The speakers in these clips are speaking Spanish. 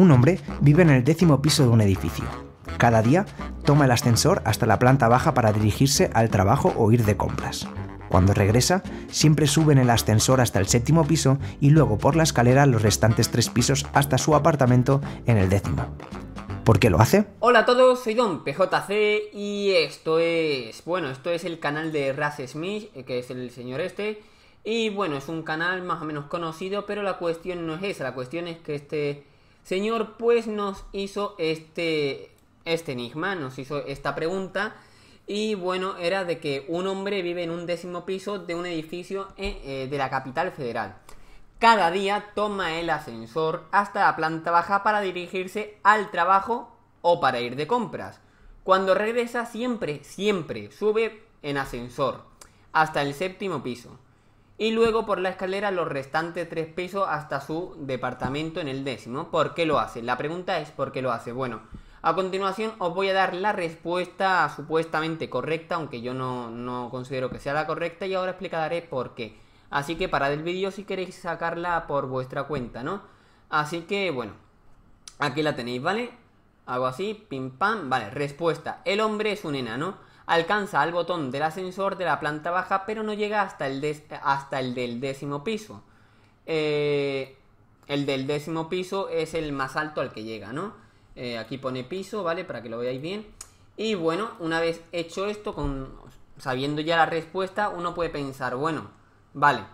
Un hombre vive en el décimo piso de un edificio. Cada día toma el ascensor hasta la planta baja para dirigirse al trabajo o ir de compras. Cuando regresa, siempre sube en el ascensor hasta el séptimo piso y luego por la escalera los restantes tres pisos hasta su apartamento en el décimo. ¿Por qué lo hace? Hola a todos, soy Don PJC y esto es. Bueno, esto es el canal de Raz Smith, eh, que es el señor este. Y bueno, es un canal más o menos conocido, pero la cuestión no es esa, la cuestión es que este Señor, pues nos hizo este, este, enigma, nos hizo esta pregunta. Y bueno, era de que un hombre vive en un décimo piso de un edificio eh, eh, de la capital federal. Cada día toma el ascensor hasta la planta baja para dirigirse al trabajo o para ir de compras. Cuando regresa siempre, siempre sube en ascensor hasta el séptimo piso y luego por la escalera los restantes 3 pesos hasta su departamento en el décimo. ¿Por qué lo hace? La pregunta es ¿por qué lo hace? Bueno, a continuación os voy a dar la respuesta supuestamente correcta, aunque yo no, no considero que sea la correcta y ahora explicaré por qué. Así que parad el vídeo si queréis sacarla por vuestra cuenta, ¿no? Así que bueno, aquí la tenéis, ¿vale? Hago así, pim pam, vale, respuesta. El hombre es un enano alcanza al botón del ascensor de la planta baja, pero no llega hasta el, hasta el del décimo piso. Eh, el del décimo piso es el más alto al que llega, ¿no? Eh, aquí pone piso, ¿vale? Para que lo veáis bien. Y bueno, una vez hecho esto, con, sabiendo ya la respuesta, uno puede pensar, bueno, vale,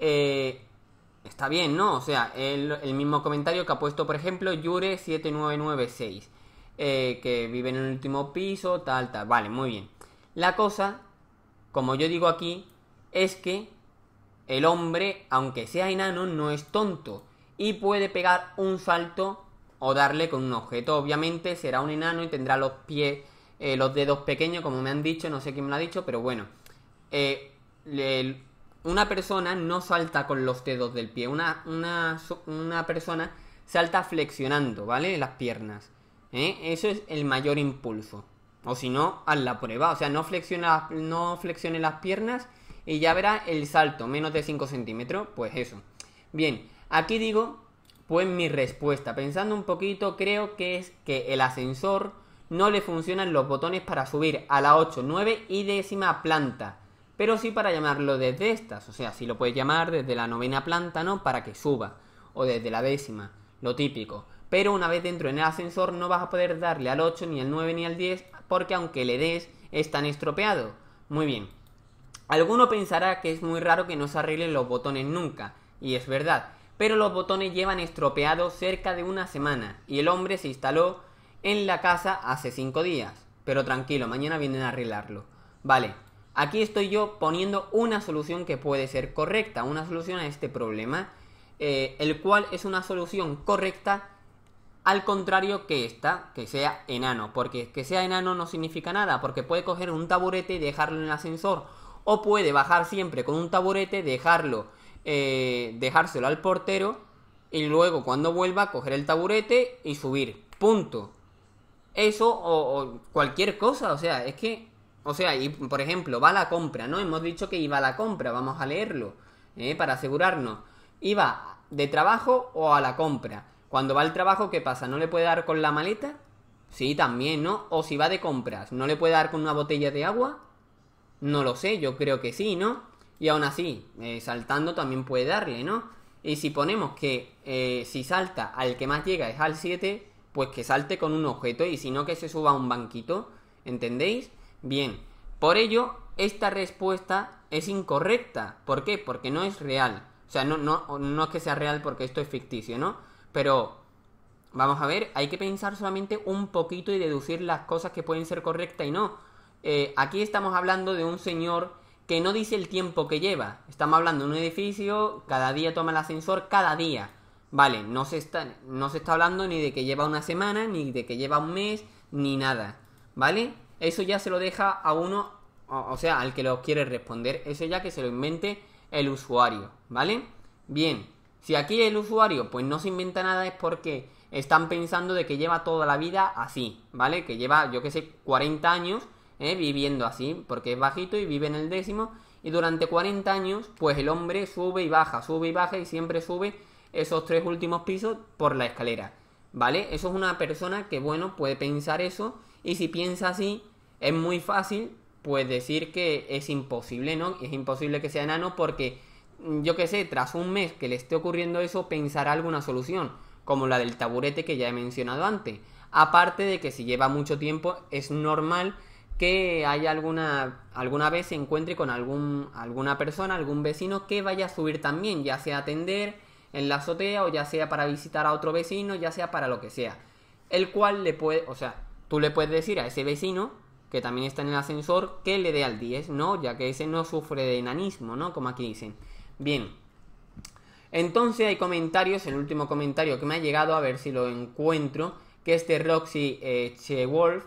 eh, está bien, ¿no? O sea, el, el mismo comentario que ha puesto, por ejemplo, Yure7996. Eh, que vive en el último piso, tal, tal. Vale, muy bien. La cosa, como yo digo aquí, es que el hombre, aunque sea enano, no es tonto y puede pegar un salto o darle con un objeto. Obviamente será un enano y tendrá los pies, eh, los dedos pequeños, como me han dicho, no sé quién me lo ha dicho, pero bueno. Eh, una persona no salta con los dedos del pie, una, una persona salta flexionando, ¿vale? Las piernas. ¿eh? Eso es el mayor impulso. O si no, haz la prueba. O sea, no flexiona, no flexione las piernas y ya verás el salto, menos de 5 centímetros. Pues eso. Bien, aquí digo, pues mi respuesta. Pensando un poquito, creo que es que el ascensor no le funcionan los botones para subir a la 8, 9 y décima planta. Pero sí para llamarlo desde estas. O sea, si lo puedes llamar desde la novena planta, ¿no? Para que suba. O desde la décima. Lo típico pero una vez dentro en el ascensor no vas a poder darle al 8, ni al 9, ni al 10, porque aunque le des, están estropeado. Muy bien. Alguno pensará que es muy raro que no se arreglen los botones nunca, y es verdad, pero los botones llevan estropeados cerca de una semana, y el hombre se instaló en la casa hace 5 días. Pero tranquilo, mañana vienen a arreglarlo. Vale, aquí estoy yo poniendo una solución que puede ser correcta, una solución a este problema, eh, el cual es una solución correcta al contrario que esta, que sea enano, porque que sea enano no significa nada, porque puede coger un taburete y dejarlo en el ascensor, o puede bajar siempre con un taburete, dejarlo, eh, dejárselo al portero, y luego cuando vuelva coger el taburete y subir. Punto. Eso o, cualquier cosa, o sea, es que, o sea, y por ejemplo, va a la compra, ¿no? Hemos dicho que iba a la compra, vamos a leerlo, eh, para asegurarnos. Iba de trabajo o a la compra. Cuando va al trabajo, ¿qué pasa? ¿No le puede dar con la maleta? Sí, también, ¿no? O si va de compras, ¿no le puede dar con una botella de agua? No lo sé, yo creo que sí, ¿no? Y aún así, eh, saltando también puede darle, ¿no? Y si ponemos que eh, si salta al que más llega es al 7, pues que salte con un objeto y si no que se suba a un banquito, ¿entendéis? Bien, por ello, esta respuesta es incorrecta. ¿Por qué? Porque no es real. O sea, no, no, no es que sea real porque esto es ficticio, ¿no? Pero vamos a ver, hay que pensar solamente un poquito y deducir las cosas que pueden ser correctas y no. Eh, aquí estamos hablando de un señor que no dice el tiempo que lleva. Estamos hablando de un edificio, cada día toma el ascensor, cada día. Vale, no se está, no se está hablando ni de que lleva una semana, ni de que lleva un mes, ni nada. ¿Vale? Eso ya se lo deja a uno, o, o sea, al que lo quiere responder. Eso ya que se lo invente el usuario. ¿Vale? Bien. Si aquí el usuario pues no se inventa nada es porque están pensando de que lleva toda la vida así, ¿vale? Que lleva, yo que sé, 40 años ¿eh? viviendo así, porque es bajito y vive en el décimo, y durante 40 años, pues el hombre sube y baja, sube y baja, y siempre sube esos tres últimos pisos por la escalera, ¿vale? Eso es una persona que, bueno, puede pensar eso, y si piensa así, es muy fácil, pues decir que es imposible, ¿no? Es imposible que sea enano porque Mm, yo qué sé, tras un mes que le esté ocurriendo eso, pensará alguna solución, como la del taburete que ya he mencionado antes. Aparte de que si lleva mucho tiempo, es normal que haya alguna, alguna vez se encuentre con algún, alguna persona, algún vecino que vaya a subir también, ya sea atender en la azotea o ya sea para visitar a otro vecino, ya sea para lo que sea. El cual le puede, o sea, tú le puedes decir a ese vecino que también está en el ascensor que le dé al 10, ¿no? Ya que ese no sufre de enanismo, ¿no? Como aquí dicen. Bien. Entonces hay comentarios, el último comentario que me ha llegado, a ver si lo encuentro, que este Roxy eh, Chewolf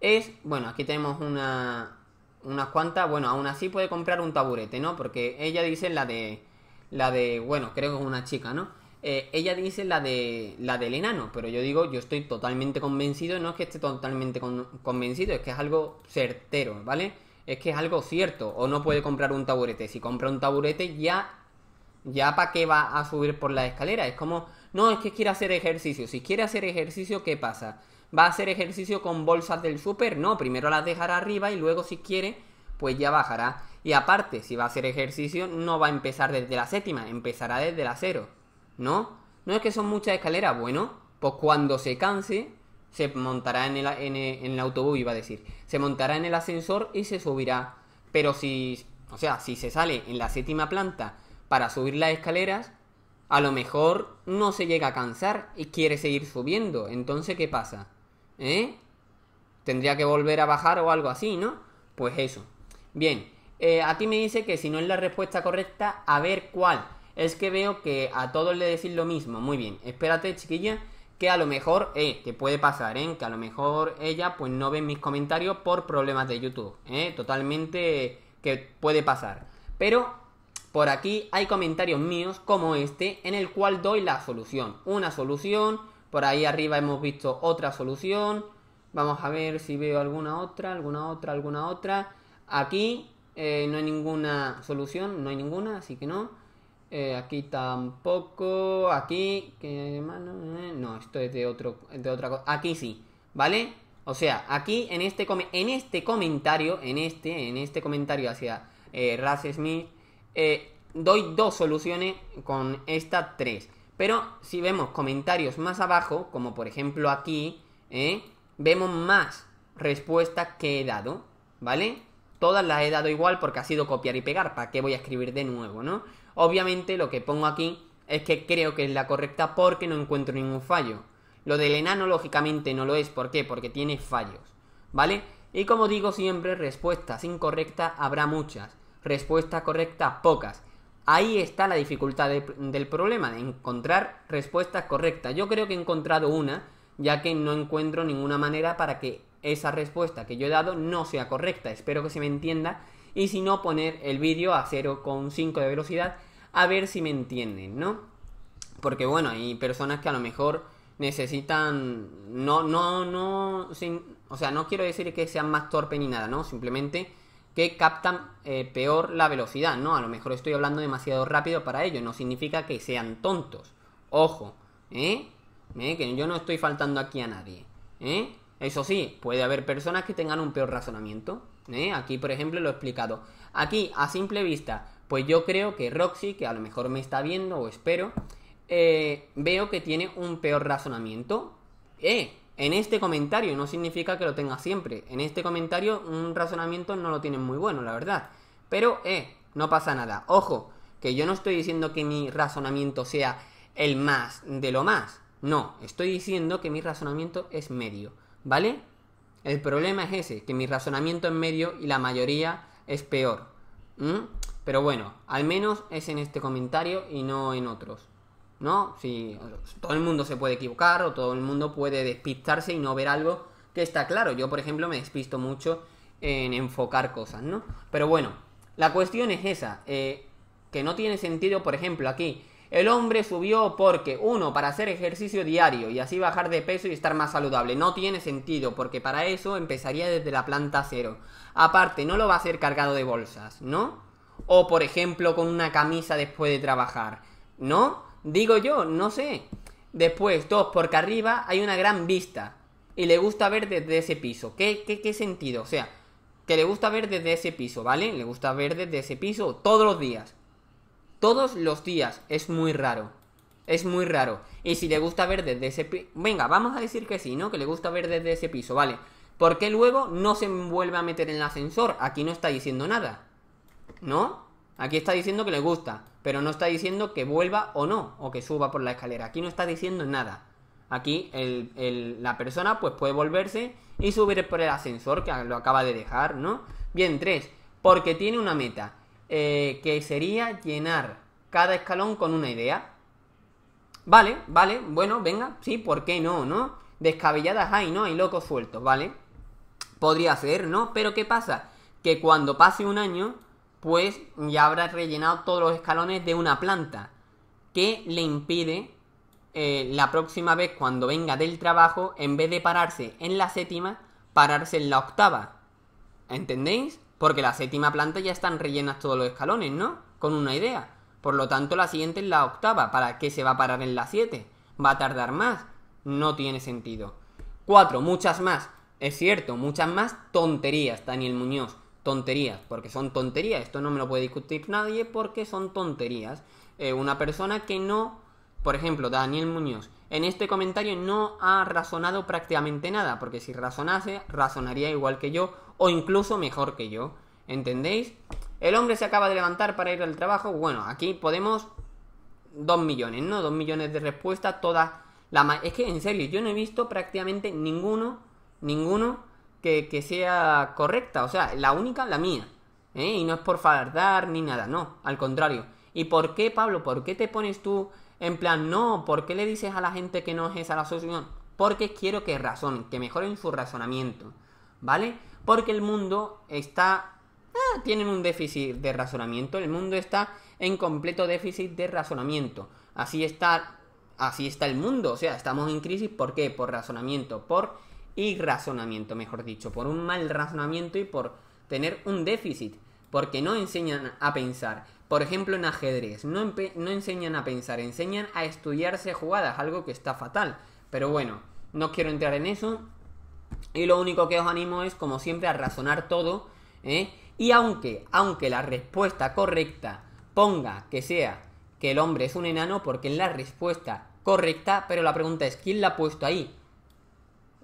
es, bueno, aquí tenemos una, unas cuantas, bueno, aún así puede comprar un taburete, ¿no? Porque ella dice la de, la de, bueno, creo que es una chica, ¿no? Eh, ella dice la de la del enano, pero yo digo, yo estoy totalmente convencido, no es que esté totalmente convencido, es que es algo certero, ¿vale? es que es algo cierto. O no puede comprar un taburete. Si compra un taburete, ya. Ya para qué va a subir por la escalera. Es como, no, es que quiere hacer ejercicio. Si quiere hacer ejercicio, ¿qué pasa? ¿Va a hacer ejercicio con bolsas del súper? No, primero las dejará arriba y luego si quiere, pues ya bajará. Y aparte, si va a hacer ejercicio, no va a empezar desde la séptima, empezará desde la cero. ¿No? No es que son muchas escaleras. Bueno, pues cuando se canse, se montará en el, en, el, autobús, iba a decir, se montará en el ascensor y se subirá. Pero si, o sea, si se sale en la séptima planta para subir las escaleras, a lo mejor no se llega a cansar y quiere seguir subiendo. Entonces, ¿qué pasa? ¿Eh? Tendría que volver a bajar o algo así, ¿no? Pues eso. Bien, eh, a ti me dice que si no es la respuesta correcta, a ver cuál. Es que veo que a todos le decís lo mismo. Muy bien, espérate, chiquilla que a lo mejor, eh, que puede pasar, eh, Que a lo mejor ella pues no ve mis comentarios por problemas de YouTube, eh, Totalmente que puede pasar. Pero por aquí hay comentarios míos como este en el cual doy la solución. Una solución, por ahí arriba hemos visto otra solución. Vamos a ver si veo alguna otra, alguna otra, alguna otra. Aquí no hay ninguna solución, no hay ninguna, así que no. Eh, aquí tampoco. Aquí. Eh, no, esto es de otro. De otra cosa. Aquí sí. ¿Vale? O sea, aquí en este, en este comentario. En este. En este comentario hacia eh, Raz Smith. Eh, doy dos soluciones con estas tres. Pero si vemos comentarios más abajo, como por ejemplo aquí, vemos más respuestas que he dado, ¿vale? Todas las he dado igual porque ha sido copiar y pegar, ¿para qué voy a escribir de nuevo, no? Obviamente lo que pongo aquí es que creo que es la correcta porque no encuentro ningún fallo. Lo del enano lógicamente no lo es, ¿por qué? Porque tiene fallos, ¿vale? Y como digo siempre, respuestas incorrectas habrá muchas, respuestas correctas pocas. Ahí está la dificultad del problema, de encontrar respuestas correctas. Yo creo que he encontrado una, ya que no encuentro ninguna manera para que esa respuesta que yo he dado no sea correcta. Espero que se me entienda. Y si no, poner el vídeo a 0,5 de velocidad a ver si me entienden, ¿no? Porque bueno, hay personas que a lo mejor necesitan, no, no, no, o sea, no quiero decir que sean más torpes ni nada, ¿no? Simplemente que captan eh, peor la velocidad, ¿no? A lo mejor estoy hablando demasiado rápido para ello, no significa que sean tontos, ojo, ¿eh? ¿Eh? Que yo no estoy faltando aquí a nadie, ¿eh? Eso sí, puede haber personas que tengan un peor razonamiento, ¿eh? Aquí, por ejemplo, lo he explicado. Aquí, a simple vista, pues yo creo que Roxy, que a lo mejor me está viendo o espero, eh, veo que tiene un peor razonamiento. Eh, en este comentario, no significa que lo tenga siempre. En este comentario un razonamiento no lo tiene muy bueno, la verdad. Pero, eh, no pasa nada. Ojo, que yo no estoy diciendo que mi razonamiento sea el más de lo más. No, estoy diciendo que mi razonamiento es medio, ¿vale? El problema es ese, que mi razonamiento es medio y la mayoría es peor. ¿Mm? Pero bueno, al menos es en este comentario y no en otros. ¿No? Si eh, todo el mundo se puede equivocar o todo el mundo puede despistarse y no ver algo que está claro. Yo, por ejemplo, me despisto mucho en enfocar cosas, ¿no? Pero bueno, la cuestión es esa, eh, que no tiene sentido, por ejemplo, aquí, el hombre subió porque, uno, para hacer ejercicio diario y así bajar de peso y estar más saludable, no tiene sentido, porque para eso empezaría desde la planta cero. Aparte, no lo va a hacer cargado de bolsas, ¿no? O, por ejemplo, con una camisa después de trabajar. ¿No? Digo yo, no sé. Después, dos, porque arriba hay una gran vista. Y le gusta ver desde ese piso. ¿Qué, qué, qué sentido? O sea, que le gusta ver desde ese piso, ¿vale? Le gusta ver desde ese piso todos los días. Todos los días. Es muy raro. Es muy raro. Y si le gusta ver desde ese piso... Venga, vamos a decir que sí, ¿no? Que le gusta ver desde ese piso, ¿vale? Porque luego no se vuelve a meter en el ascensor? Aquí no está diciendo nada. ¿No? Aquí está diciendo que le gusta, pero no está diciendo que vuelva o no, o que suba por la escalera. Aquí no está diciendo nada. Aquí la persona pues puede volverse y subir por el ascensor que lo acaba de dejar, ¿no? Bien, tres, Porque tiene una meta, eh, que sería llenar cada escalón con una idea. Vale, vale, bueno, venga, sí, ¿por qué no, no? Descabelladas hay, ¿no? Hay locos sueltos, ¿vale? Podría ser, ¿no? Pero ¿qué pasa? Que cuando pase un año, pues ya habrá rellenado todos los escalones de una planta, que le impide eh, la próxima vez cuando venga del trabajo, en vez de pararse en la séptima, pararse en la octava. ¿Entendéis? Porque la séptima planta ya están rellenas todos los escalones, ¿no? Con una idea. Por lo tanto, la siguiente es la octava. ¿Para qué se va a parar en la siete? Va a tardar más. No tiene sentido. Cuatro, Muchas más. Es cierto, muchas más tonterías, Daniel Muñoz tonterías, porque son tonterías, esto no me lo puede discutir nadie porque son tonterías. Eh, una persona que no, por ejemplo, Daniel Muñoz, en este comentario no ha razonado prácticamente nada, porque si razonase, razonaría igual que yo o incluso mejor que yo, ¿entendéis? El hombre se acaba de levantar para ir al trabajo, bueno, aquí podemos Dos millones, ¿no? Dos millones de respuestas, todas... La es que en serio, yo no he visto prácticamente ninguno, ninguno que, sea correcta, o sea, la única, la mía. ¿eh? Y no es por fardar ni nada, no, al contrario. ¿Y por qué, Pablo? ¿Por qué te pones tú en plan, no? ¿Por qué le dices a la gente que no es esa la solución? Porque quiero que razonen, que mejoren su razonamiento, ¿vale? Porque el mundo está... Ah, tienen un déficit de razonamiento, el mundo está en completo déficit de razonamiento. Así está, así está el mundo, o sea, estamos en crisis, ¿por qué? Por razonamiento, por y razonamiento, mejor dicho, por un mal razonamiento y por tener un déficit, porque no enseñan a pensar. Por ejemplo, en ajedrez, no, no enseñan a pensar, enseñan a estudiarse jugadas, algo que está fatal. Pero bueno, no quiero entrar en eso. Y lo único que os animo es, como siempre, a razonar todo. ¿eh? Y aunque, aunque la respuesta correcta ponga que sea que el hombre es un enano, porque es la respuesta correcta, pero la pregunta es, ¿quién la ha puesto ahí?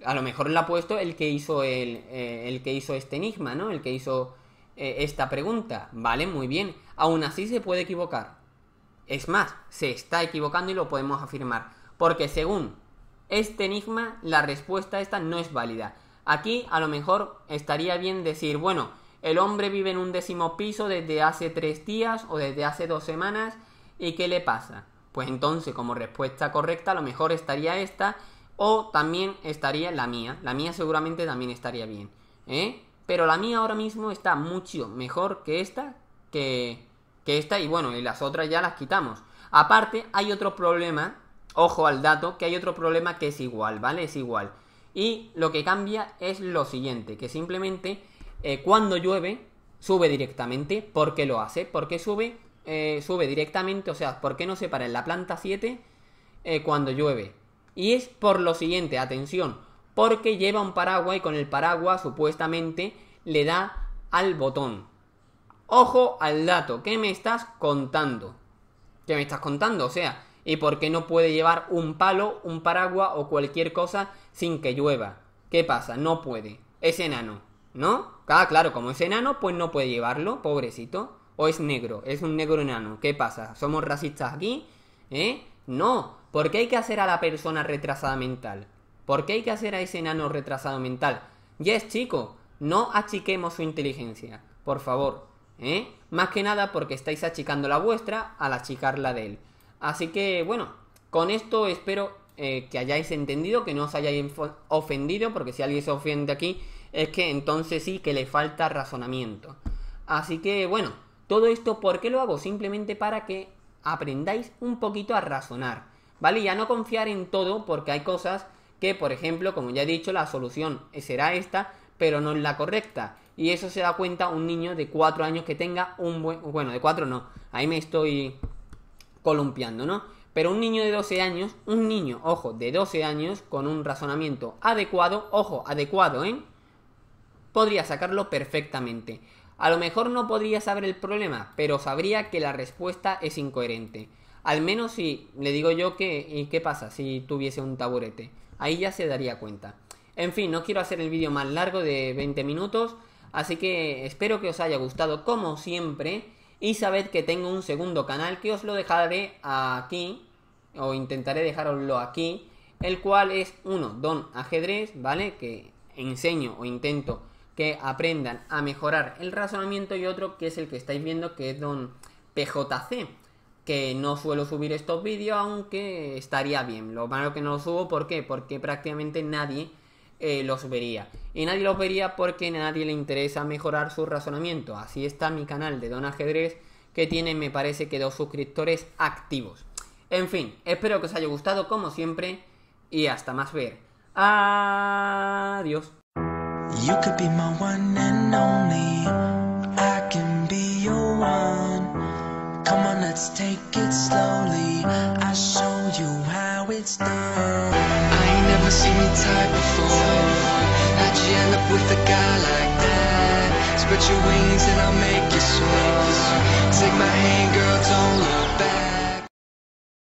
A lo mejor la ha puesto el que hizo el, eh, el que hizo este enigma, ¿no? El que hizo eh, esta pregunta. Vale, muy bien. Aún así se puede equivocar. Es más, se está equivocando y lo podemos afirmar. Porque según este enigma, la respuesta esta no es válida. Aquí a lo mejor estaría bien decir, bueno, el hombre vive en un décimo piso desde hace tres días o desde hace dos semanas, ¿y qué le pasa? Pues entonces, como respuesta correcta, a lo mejor estaría esta, o también estaría la mía. La mía seguramente también estaría bien. ¿eh? Pero la mía ahora mismo está mucho mejor que esta. Que, que esta. Y bueno, y las otras ya las quitamos. Aparte, hay otro problema. Ojo al dato, que hay otro problema que es igual, ¿vale? Es igual. Y lo que cambia es lo siguiente. Que simplemente eh, cuando llueve, sube directamente. ¿Por qué lo hace? Porque sube? Eh, sube directamente. O sea, ¿por qué no se para en la planta 7 eh, cuando llueve? Y es por lo siguiente, atención, porque lleva un paraguas y con el paraguas supuestamente le da al botón. Ojo al dato, ¿qué me estás contando? ¿Qué me estás contando? O sea, ¿y por qué no puede llevar un palo, un paraguas o cualquier cosa sin que llueva? ¿Qué pasa? No puede. Es enano, ¿no? Ah, claro, como es enano, pues no puede llevarlo, pobrecito. O es negro, es un negro enano. ¿Qué pasa? ¿Somos racistas aquí? ¿Eh? No, ¿Por qué hay que hacer a la persona retrasada mental? ¿Por qué hay que hacer a ese enano retrasado mental? Ya es chico, no achiquemos su inteligencia, por favor. ¿eh? Más que nada porque estáis achicando la vuestra al achicar la de él. Así que bueno, con esto espero eh, que hayáis entendido, que no os hayáis ofendido, porque si alguien se ofende aquí, es que entonces sí que le falta razonamiento. Así que bueno, todo esto, ¿por qué lo hago? Simplemente para que aprendáis un poquito a razonar. ¿vale? Ya no confiar en todo porque hay cosas que, por ejemplo, como ya he dicho, la solución será esta, pero no es la correcta. Y eso se da cuenta un niño de 4 años que tenga un buen... Bueno, de 4 no, ahí me estoy columpiando, ¿no? Pero un niño de 12 años, un niño, ojo, de 12 años, con un razonamiento adecuado, ojo, adecuado, ¿eh? Podría sacarlo perfectamente. A lo mejor no podría saber el problema, pero sabría que la respuesta es incoherente. Al menos si le digo yo que, ¿y qué pasa si tuviese un taburete? Ahí ya se daría cuenta. En fin, no quiero hacer el vídeo más largo de 20 minutos, así que espero que os haya gustado como siempre y sabed que tengo un segundo canal que os lo dejaré aquí o intentaré dejaroslo aquí, el cual es uno, Don Ajedrez, ¿vale? Que enseño o intento que aprendan a mejorar el razonamiento y otro que es el que estáis viendo que es Don PJC que no suelo subir estos vídeos, aunque estaría bien. Lo malo que no los subo, ¿por qué? Porque prácticamente nadie eh, los vería. Y nadie los vería porque a nadie le interesa mejorar su razonamiento. Así está mi canal de Don Ajedrez, que tiene, me parece que, dos suscriptores activos. En fin, espero que os haya gustado como siempre y hasta más ver. Adiós. Let's take it slowly. I show you how it's done. I ain't never seen your type before. How'd you end up with a guy like that? Spread your wings and I'll make you soar. Take my hand, girl, don't look back.